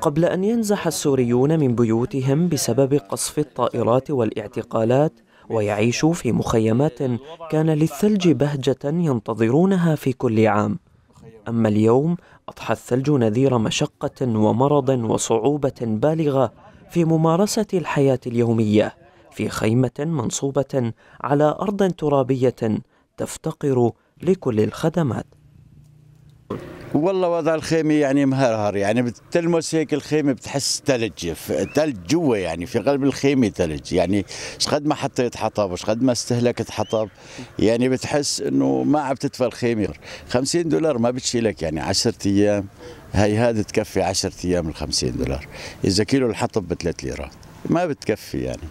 قبل أن ينزح السوريون من بيوتهم بسبب قصف الطائرات والاعتقالات ويعيشوا في مخيمات كان للثلج بهجة ينتظرونها في كل عام أما اليوم أضحى الثلج نذير مشقة ومرض وصعوبة بالغة في ممارسة الحياة اليومية في خيمة منصوبة على أرض ترابية تفتقر لكل الخدمات والله وضع الخيمه يعني مهرهر يعني بتلمس هيك الخيمه بتحس ثلج ثلج جوا يعني في قلب الخيمه ثلج يعني شقد ما حطيت حطب وشقد ما استهلكت حطب يعني بتحس انه ما عم تدفع الخيمه 50 دولار ما بتشيلك يعني 10 ايام هي هذا تكفي 10 ايام ال 50 دولار اذا كيلو الحطب ب 3 ليرات ما بتكفي يعني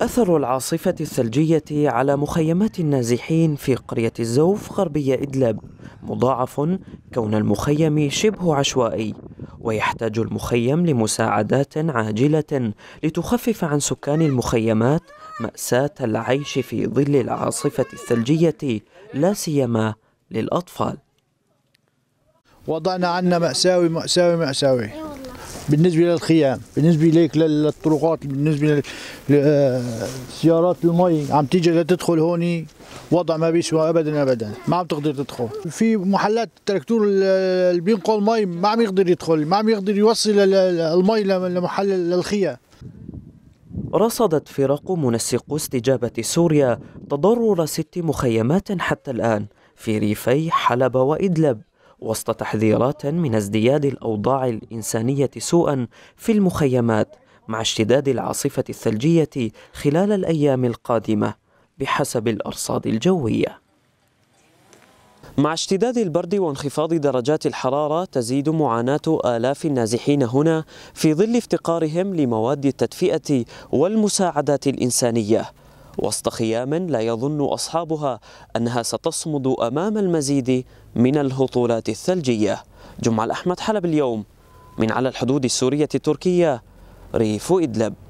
أثر العاصفة الثلجية على مخيمات النازحين في قرية الزوف غربية إدلب مضاعف كون المخيم شبه عشوائي ويحتاج المخيم لمساعدات عاجلة لتخفف عن سكان المخيمات مأساة العيش في ظل العاصفة الثلجية لا سيما للأطفال وضعنا عنا مأساوي مأساوي مأساوي بالنسبه للخيام بالنسبه ليك للطرقات بالنسبه لسيارات آه، المي عم تيجي لتدخل هون وضع ما بيسوى ابدا ابدا ما عم تقدر تدخل في محلات التراكتور اللي بينقل مي ما عم يقدر يدخل ما عم يقدر يوصل المي لمحل للخيام رصدت فرق منسق استجابة سوريا تضرر ست مخيمات حتى الآن في ريفي حلب وإدلب وسط تحذيرات من ازدياد الأوضاع الإنسانية سوءا في المخيمات مع اشتداد العاصفة الثلجية خلال الأيام القادمة بحسب الأرصاد الجوية مع اشتداد البرد وانخفاض درجات الحرارة تزيد معاناة آلاف النازحين هنا في ظل افتقارهم لمواد التدفئة والمساعدات الإنسانية وسط خيام لا يظن أصحابها أنها ستصمد أمام المزيد من الهطولات الثلجية جمعة الأحمد حلب اليوم من على الحدود السورية التركية ريف إدلب